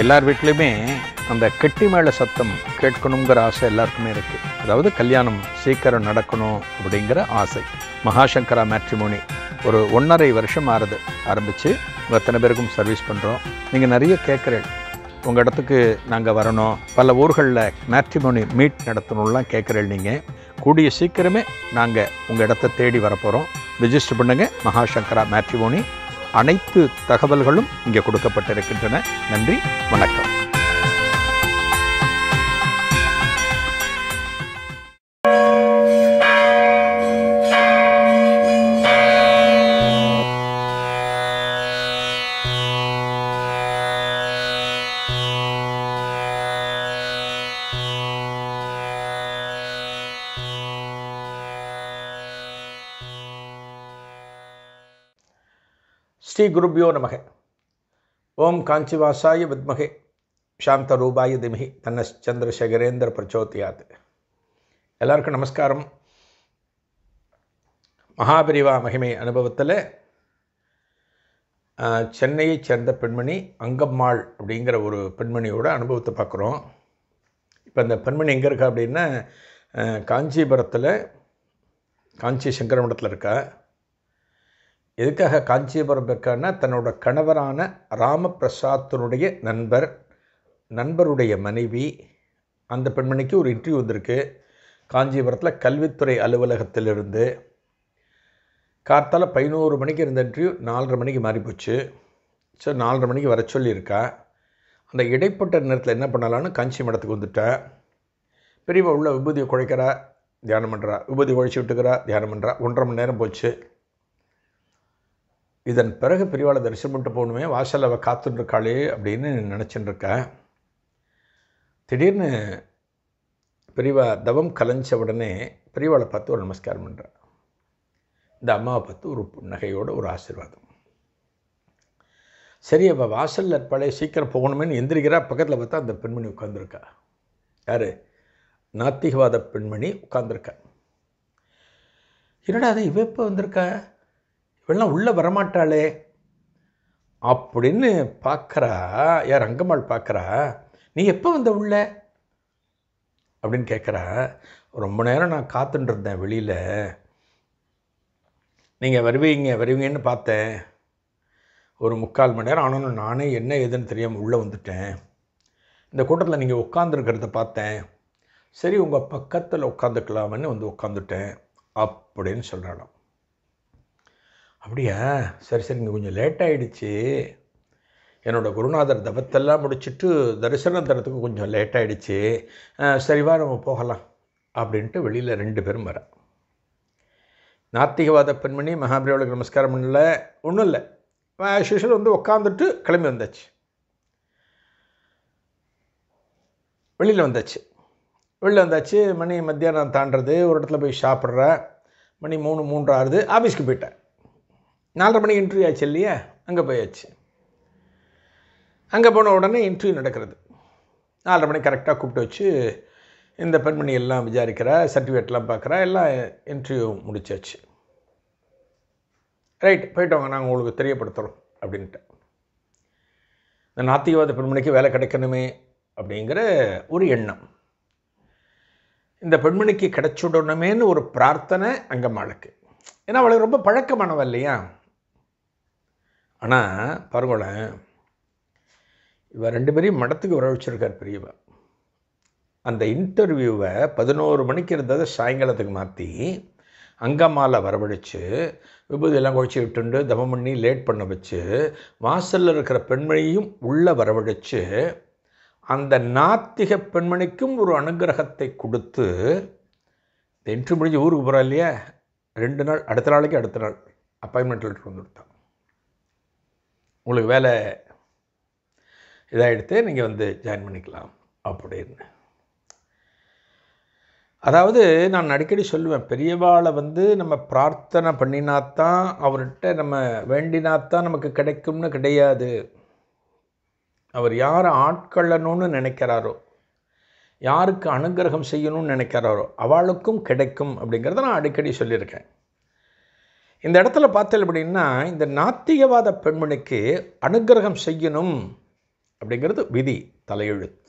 எல்லார் வீட்லையுமே அந்த கெட்டி மேல சத்தம் கேட்கணுங்கிற ஆசை எல்லாருக்குமே இருக்கு அதாவது கல்யாணம் சீக்கிரம் நடக்கணும் அப்படிங்கிற ஆசை மகாசங்கரா மேட்ரிமோனி ஒரு ஒன்றரை வருஷம் ஆறுது ஆரம்பித்து எத்தனை பேருக்கும் சர்வீஸ் பண்ணுறோம் நீங்கள் நிறைய கேட்குறேன் உங்கள் இடத்துக்கு நாங்கள் வரணும் பல ஊர்களில் மேட்ரிமோனி மீட் நடத்தணும்லாம் கேட்குறேன் நீங்கள் கூடிய சீக்கிரமே நாங்கள் உங்கள் இடத்த தேடி வரப்போகிறோம் ரிஜிஸ்டர் பண்ணுங்கள் மகாசங்கரா மேட்ரிமோனி அனைத்து தகவல்களும் இங்கே கொடுக்கப்பட்டிருக்கின்றன நன்றி வணக்கம் ஸ்ரீ குருபியோ நமக ஓம் காஞ்சிவாசாய வித்மகே ரூபாய திமிகி தன்ன சந்திரசேகரேந்திர பிரச்சோத்தியாத் எல்லாருக்கும் நமஸ்காரம் மகாபிரிவா மகிமை அனுபவத்தில் சென்னையைச் சேர்ந்த பெண்மணி அங்கம்மாள் அப்படிங்கிற ஒரு பெண்மணியோட அனுபவத்தை பார்க்குறோம் இப்போ அந்த பெண்மணி எங்கே இருக்கா அப்படின்னா காஞ்சிபுரத்தில் காஞ்சி சங்கரமடத்தில் இருக்கா எதுக்காக காஞ்சிபுரம் இருக்கான்னா தன்னோட கணவரான ராமபிரசாத்தனுடைய நண்பர் நண்பருடைய மனைவி அந்த பெண்மணிக்கு ஒரு இன்டர்வியூ வந்திருக்கு காஞ்சிபுரத்தில் கல்வித்துறை அலுவலகத்திலிருந்து கார்த்தால் பதினோரு மணிக்கு இருந்த இன்டர்வியூ நாலரை மணிக்கு மாறி போச்சு ஸோ நாலரை மணிக்கு வர சொல்லியிருக்கா அந்த இடைப்பட்ட நேரத்தில் என்ன பண்ணலான்னு காஞ்சி மடத்துக்கு வந்துட்டேன் பெரியவா உள்ள விபூதியை குழைக்கிறா தியானம் பண்ணுறா விபூதி குழைச்சி விட்டுக்கிறா தியானம் பண்ணுறா ஒன்றரை மணி நேரம் போச்சு இதன் பிறகு பெரியவாளை தரிசனம் பண்ணிட்டு போகணுமே வாசலில் அவள் காத்துட்டுருக்காளே அப்படின்னு நினச்சின்னு இருக்க திடீர்னு பிரிவா தவம் கலைஞ்ச உடனே பிரிவாளை பார்த்து ஒரு நமஸ்காரம் பண்ணுறேன் இந்த அம்மாவை பார்த்து ஒரு நகையோட ஒரு ஆசீர்வாதம் சரி அவள் வாசலில் பழைய சீக்கிரம் போகணுமேனு எந்திரிக்கிறா பக்கத்தில் பார்த்தா அந்த பெண்மணி உட்காந்துருக்கா யார் நாத்திகவாத பெண்மணி உட்காந்துருக்கா என்னடா அதை இவ இப்போ வந்திருக்கா இவெல்லாம் உள்ளே வரமாட்டாளே அப்படின்னு பார்க்குறா யார் ரங்கம்மாள் பார்க்குறா நீ எப்போ வந்த உள்ள அப்படின்னு கேட்குறா ரொம்ப நேரம் நான் காத்துட்டுருந்தேன் வெளியில் நீங்கள் வருவீங்க வருவீங்கன்னு பார்த்தேன் ஒரு முக்கால் மணி நேரம் ஆனாலும் நானே என்ன ஏதுன்னு தெரியாமல் உள்ளே வந்துட்டேன் இந்த கூட்டத்தில் நீங்கள் உட்காந்துருக்கிறத பார்த்தேன் சரி உங்கள் பக்கத்தில் உட்காந்துக்கலாமன்னு வந்து உட்காந்துட்டேன் அப்படின்னு சொல்கிறாளாம் அப்படியா சரி சரி இங்கே கொஞ்சம் லேட் ஆகிடுச்சு என்னோடய குருநாதர் தபத்தெல்லாம் முடிச்சுட்டு தரிசனம் தரத்துக்கு கொஞ்சம் லேட் ஆகிடுச்சு சரிவா நம்ம போகலாம் அப்படின்ட்டு வெளியில் ரெண்டு பேரும் வர நாத்திகவாத பெண்மணி மகாபிரியாவுக்கு நமஸ்காரம் பண்ணல ஒன்றும் இல்லை சிஷல் வந்து உக்காந்துட்டு கிளம்பி வந்தாச்சு வெளியில் வந்தாச்சு வெளியில் வந்தாச்சு மணி மத்தியானம் தாண்டது ஒரு இடத்துல போய் சாப்பிட்ற மணி மூணு மூன்று ஆறுது ஆஃபீஸ்க்கு போயிட்டேன் நாலரை மணி இன்டர்வியூ ஆச்சு இல்லையா அங்கே போயாச்சு அங்கே போன உடனே இன்டர்வியூ நடக்கிறது நாலரை மணி கரெக்டாக கூப்பிட்டு வச்சு இந்த பெண்மணி எல்லாம் விசாரிக்கிறா சர்டிஃபிகேட்லாம் பார்க்குறா எல்லாம் இன்டர்வியூ முடிச்சாச்சு ரைட் வாங்க நாங்கள் உங்களுக்கு தெரியப்படுத்துகிறோம் அப்படின்ட்டு இந்த நாத்திகவாத பெண்மணிக்கு வேலை கிடைக்கணுமே அப்படிங்கிற ஒரு எண்ணம் இந்த பெண்மணிக்கு கிடைச்சுடணுமேனு ஒரு பிரார்த்தனை அங்கம்மாளுக்கு ஏன்னா அவளுக்கு ரொம்ப பழக்கமானவ இல்லையா ஆனால் பாருங்களேன் இவர் ரெண்டு பேரையும் மடத்துக்கு வர வச்சுருக்கார் பெரியவா அந்த இன்டர்வியூவை பதினோரு மணிக்கு இருந்ததை சாயங்காலத்துக்கு மாற்றி அங்கம்மாவில் வரவழைச்சு எல்லாம் குழச்சி விட்டுண்டு தமம் பண்ணி லேட் பண்ண வச்சு வாசலில் இருக்கிற பெண்மணியும் உள்ளே வரவழைச்சு அந்த நாத்திக பெண்மணிக்கும் ஒரு அனுகிரகத்தை கொடுத்து இந்த இன்ட்ரி முடிஞ்சு ஊருக்கு போகிறா இல்லையா ரெண்டு நாள் அடுத்த நாளைக்கு அடுத்த நாள் அப்பாயின்மெண்ட் லெட்டர் வந்து கொடுத்தான் உங்களுக்கு வேலை இதாகிடுத்து நீங்கள் வந்து ஜாயின் பண்ணிக்கலாம் அப்படின்னு அதாவது நான் அடிக்கடி சொல்லுவேன் பெரியவாளை வந்து நம்ம பிரார்த்தனை பண்ணினாத்தான் அவர்கிட்ட நம்ம வேண்டினாத்தான் நமக்கு கிடைக்கும்னு கிடையாது அவர் யார் ஆட்கொள்ளணும்னு நினைக்கிறாரோ யாருக்கு அனுகிரகம் செய்யணும்னு நினைக்கிறாரோ அவளுக்கும் கிடைக்கும் அப்படிங்கிறத நான் அடிக்கடி சொல்லியிருக்கேன் இந்த இடத்துல பார்த்தல் அப்படின்னா இந்த நாத்திகவாத பெண்மணிக்கு அனுகிரகம் செய்யணும் அப்படிங்கிறது விதி தலையெழுத்து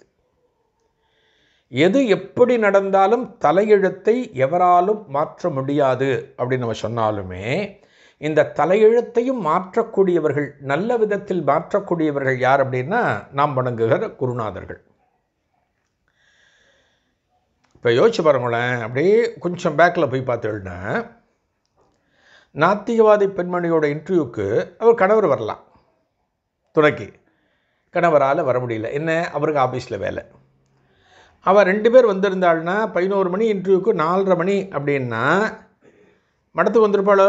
எது எப்படி நடந்தாலும் தலையெழுத்தை எவராலும் மாற்ற முடியாது அப்படின்னு நம்ம சொன்னாலுமே இந்த தலையெழுத்தையும் மாற்றக்கூடியவர்கள் நல்ல விதத்தில் மாற்றக்கூடியவர்கள் யார் அப்படின்னா நாம் வணங்குகிற குருநாதர்கள் இப்போ யோசிச்சு பாருங்களேன் அப்படியே கொஞ்சம் பேக்கில் போய் பார்த்துன்னா நாத்திகவாதி பெண்மணியோட இன்டர்வியூக்கு அவர் கணவர் வரலாம் துணைக்கு கணவரால் வர முடியல என்ன அவருக்கு ஆஃபீஸில் வேலை அவள் ரெண்டு பேர் வந்திருந்தாள்னா பதினோரு மணி இன்டர்வியூக்கு நாலரை மணி அப்படின்னா மடத்துக்கு வந்திருப்பாளோ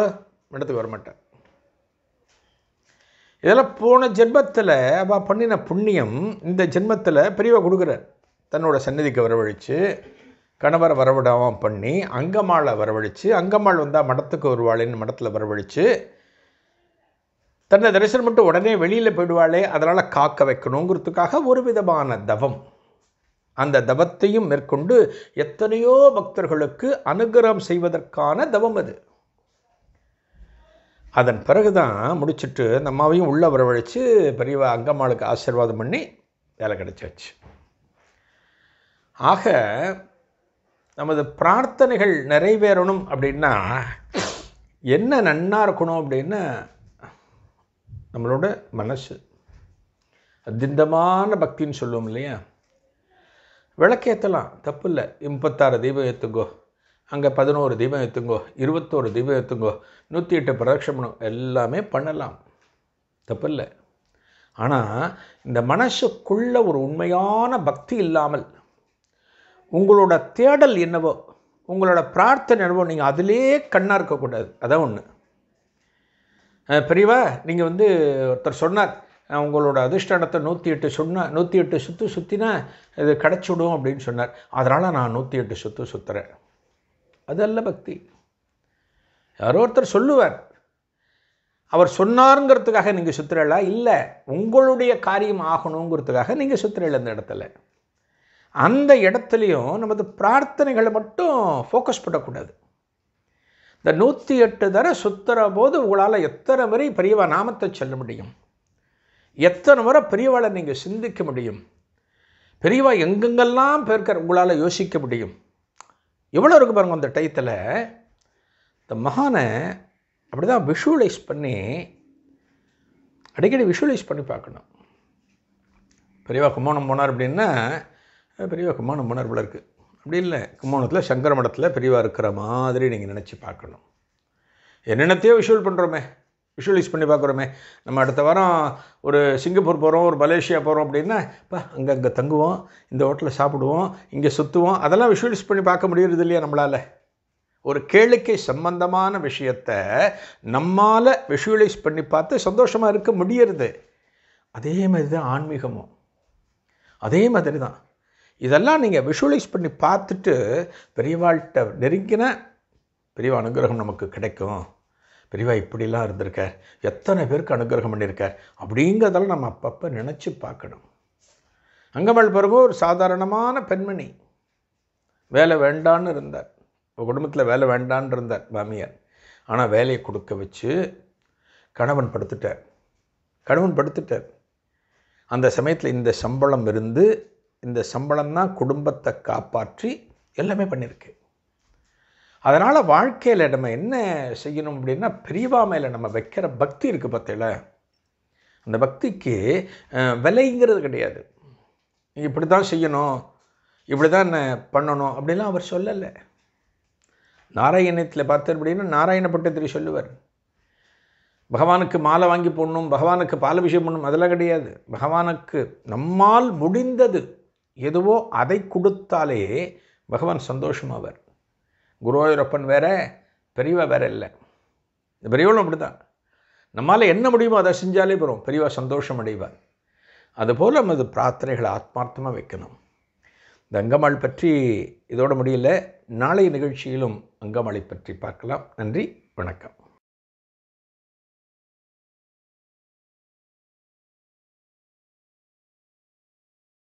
மடத்துக்கு வரமாட்டேன் இதெல்லாம் போன ஜென்மத்தில் அவள் பண்ணின புண்ணியம் இந்த ஜென்மத்தில் பிரிவை கொடுக்குற தன்னோட சன்னதிக்கு வரவழைச்சு கணவரை வரவிடாமல் பண்ணி அங்கம்மாளை வரவழைச்சு அங்கம்மாள் வந்தால் மடத்துக்கு வருவாளேன்னு மடத்தில் வரவழைச்சு தன்னை தரிசனம் மட்டும் உடனே வெளியில் போயிடுவாளே அதனால் காக்க வைக்கணுங்கிறதுக்காக ஒரு விதமான தவம் அந்த தவத்தையும் மேற்கொண்டு எத்தனையோ பக்தர்களுக்கு அனுகிரகம் செய்வதற்கான தவம் அது அதன் பிறகுதான் முடிச்சுட்டு அந்த அம்மாவையும் உள்ளே வரவழைச்சு பெரிய அங்கம்மாளுக்கு ஆசீர்வாதம் பண்ணி வேலை கிடைச்சாச்சு ஆக நமது பிரார்த்தனைகள் நிறைவேறணும் அப்படின்னா என்ன நன்னா இருக்கணும் அப்படின்னா நம்மளோட மனசு அத்திந்தமான பக்தின்னு சொல்லுவோம் இல்லையா விளக்கேற்றலாம் தப்பு இல்லை முப்பத்தாறு தீபம் ஏற்றுங்கோ அங்கே பதினோரு தீபம் ஏற்றுங்கோ இருபத்தோரு தீபம் ஏற்றுங்கோ நூற்றி எட்டு பிரதட்சணம் எல்லாமே பண்ணலாம் தப்பு இல்லை ஆனால் இந்த மனசுக்குள்ள ஒரு உண்மையான பக்தி இல்லாமல் உங்களோட தேடல் என்னவோ உங்களோட பிரார்த்தனை என்னவோ நீங்கள் அதிலே கண்ணாக இருக்கக்கூடாது அதான் ஒன்று பெரியவா நீங்கள் வந்து ஒருத்தர் சொன்னார் உங்களோட அதிர்ஷ்டானத்தை நூற்றி எட்டு சொன்னால் நூற்றி எட்டு சுற்று சுற்றினா இது கிடச்சிவிடும் அப்படின்னு சொன்னார் அதனால் நான் நூற்றி எட்டு சுற்று சுற்றுறேன் அதல்ல பக்தி யாரோ ஒருத்தர் சொல்லுவார் அவர் சொன்னாருங்கிறதுக்காக நீங்கள் சுற்றுறலா இல்லை உங்களுடைய காரியம் ஆகணுங்கிறதுக்காக நீங்கள் சுற்றுறல இந்த இடத்துல அந்த இடத்துலையும் நமது பிரார்த்தனைகளை மட்டும் ஃபோக்கஸ் பண்ணக்கூடாது இந்த நூற்றி எட்டு தர சுத்துற போது உங்களால் எத்தனை முறை பெரியவா நாமத்தை சொல்ல முடியும் எத்தனை முறை பெரியவாளை நீங்கள் சிந்திக்க முடியும் பெரியவா எங்கெங்கெல்லாம் பேர்க்கிற உங்களால் யோசிக்க முடியும் எவ்வளோ இருக்கு பாருங்கள் அந்த டயத்தில் இந்த மகானை அப்படி தான் விஷுவலைஸ் பண்ணி அடிக்கடி விஷுவலைஸ் பண்ணி பார்க்கணும் பெரியவா கும்போணம் போனார் அப்படின்னா பெரியவா கும்மாணம் உணர்வில் இருக்குது அப்படி இல்லை கும்மாணத்தில் சங்கர மடத்தில் பெரியவா இருக்கிற மாதிரி நீங்கள் நினச்சி பார்க்கணும் என்னென்னத்தையோ விஷுவல் பண்ணுறோமே விஷுவலைஸ் பண்ணி பார்க்குறோமே நம்ம அடுத்த வாரம் ஒரு சிங்கப்பூர் போகிறோம் ஒரு மலேசியா போகிறோம் அப்படின்னா இப்போ அங்கே அங்கே தங்குவோம் இந்த ஹோட்டலில் சாப்பிடுவோம் இங்கே சுற்றுவோம் அதெல்லாம் விஷுவலைஸ் பண்ணி பார்க்க முடியறது இல்லையா நம்மளால் ஒரு கேளிக்கை சம்பந்தமான விஷயத்தை நம்மால் விஷுவலைஸ் பண்ணி பார்த்து சந்தோஷமாக இருக்க முடியறது அதே மாதிரி தான் ஆன்மீகமும் அதே மாதிரி தான் இதெல்லாம் நீங்கள் விஷுவலைஸ் பண்ணி பார்த்துட்டு பெரியவாள்கிட்ட நெருங்கின பெரியவா அனுகிரகம் நமக்கு கிடைக்கும் பெரியவா இப்படிலாம் இருந்திருக்கார் எத்தனை பேருக்கு அனுகிரகம் பண்ணியிருக்கார் அப்படிங்கிறதெல்லாம் நம்ம அப்பப்போ நினச்சி பார்க்கணும் அங்கமல் பருவம் ஒரு சாதாரணமான பெண்மணி வேலை வேண்டான்னு இருந்தார் உங்கள் குடும்பத்தில் வேலை வேண்டான்னு இருந்தார் பாமியார் ஆனால் வேலையை கொடுக்க வச்சு கணவன் படுத்துட்டார் கணவன் படுத்துட்டார் அந்த சமயத்தில் இந்த சம்பளம் இருந்து இந்த சம்பளம் தான் குடும்பத்தை காப்பாற்றி எல்லாமே பண்ணியிருக்கு அதனால் வாழ்க்கையில் நம்ம என்ன செய்யணும் அப்படின்னா பெரியவா மேலே நம்ம வைக்கிற பக்தி இருக்குது பார்த்தீங்கள அந்த பக்திக்கு விலைங்கிறது கிடையாது இப்படி தான் செய்யணும் இப்படி தான் பண்ணணும் அப்படிலாம் அவர் சொல்லலை நாராயணத்தில் பார்த்தார் அப்படின்னா நாராயண பட்டத்திரி சொல்லுவார் பகவானுக்கு மாலை வாங்கி போடணும் பகவானுக்கு பாலபிஷேகம் பண்ணணும் அதெல்லாம் கிடையாது பகவானுக்கு நம்மால் முடிந்தது எதுவோ அதை கொடுத்தாலே பகவான் சந்தோஷமாவார் குருவாயூரப்பன் வேற பெரியவா வேற இல்லை இந்த பெரியவளும் அப்படி தான் நம்மால் என்ன முடியுமோ அதை செஞ்சாலே போகிறோம் பெரியவா சந்தோஷம் அடைவார் அதுபோல் நமது பிரார்த்தனைகளை ஆத்மார்த்தமாக வைக்கணும் இந்த அங்கமாள் பற்றி இதோட முடியல நாளைய நிகழ்ச்சியிலும் அங்கமாளை பற்றி பார்க்கலாம் நன்றி வணக்கம்